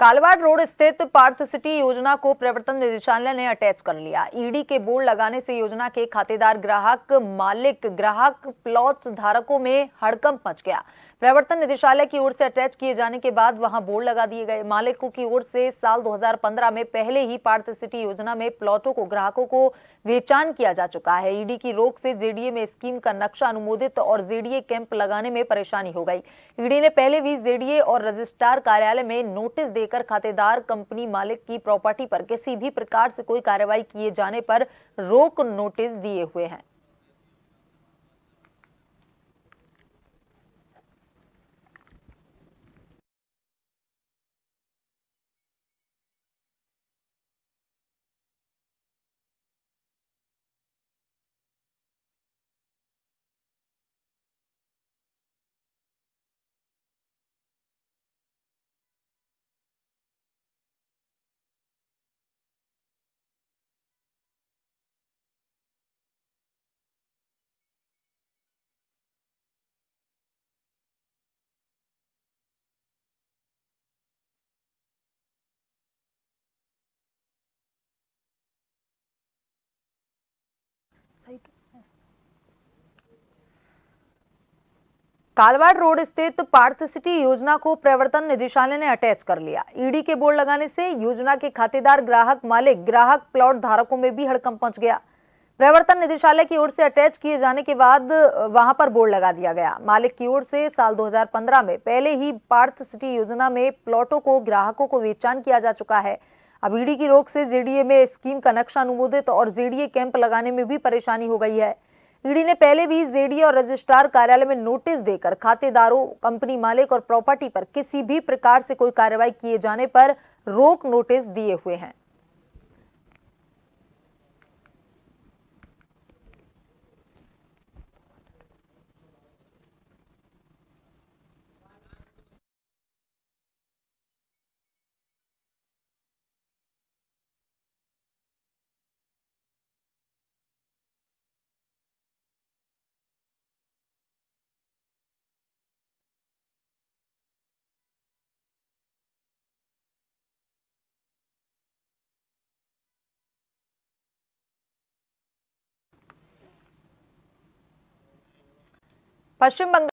Kalwar road स्थित Partha city योजना को प्रवर्तन निदेशालय ने अटैच कर लिया ईडी के बोर्ड लगाने से योजना के खातेदार ग्राहक मालिक ग्राहक प्लॉट धारकों में हड़कंप मच गया प्रवर्तन निदेशालय की ओर से अटैच किए जाने के बाद वहां बोर्ड लगा दिए गए मालिकों की ओर से साल 2015 में पहले ही पार्थ सिटी योजना में प्लॉटों को ग्राहकों को वेचान किया जा चुका है ईडी की रोक से जेडीए में स्कीम का नक्शा अनुमोदित और जेडीए कैंप लगाने में परेशानी हो गई ईडी ने पहले भी जेडीए और रजिस्ट्रार कार्यालय में नोटिस देकर लेकर खातेदार कंपनी मालिक की प्रॉपर्टी पर किसी भी प्रकार से कोई कार्रवाई किए जाने पर रोक नोटिस दिए हुए हैं कालवाड़ रोड स्थित पार्थ सिटी योजना को प्रवर्तन निदेशालय ने अटैच कर लिया ईडी के बोर्ड लगाने से योजना के खातेदार ग्राहक मालिक ग्राहक प्लॉट धारकों में भी हड़कम पहुंच गया प्रवर्तन निदेशालय की ओर से अटैच किए जाने के बाद वहां पर बोर्ड लगा दिया गया मालिक की ओर से साल 2015 में पहले ही पार्थ सिटी योजना में प्लॉटों को ग्राहकों को वेचान किया जा चुका है अब ईडी की रोक से जेडीए में स्कीम का नक्शा अनुमोदित और जेडीए कैंप लगाने में भी परेशानी हो गई है ईडी ने पहले भी जेडीए और रजिस्ट्रार कार्यालय में नोटिस देकर खातेदारों कंपनी मालिक और प्रॉपर्टी पर किसी भी प्रकार से कोई कार्रवाई किए जाने पर रोक नोटिस दिए हुए हैं పశ్చిమ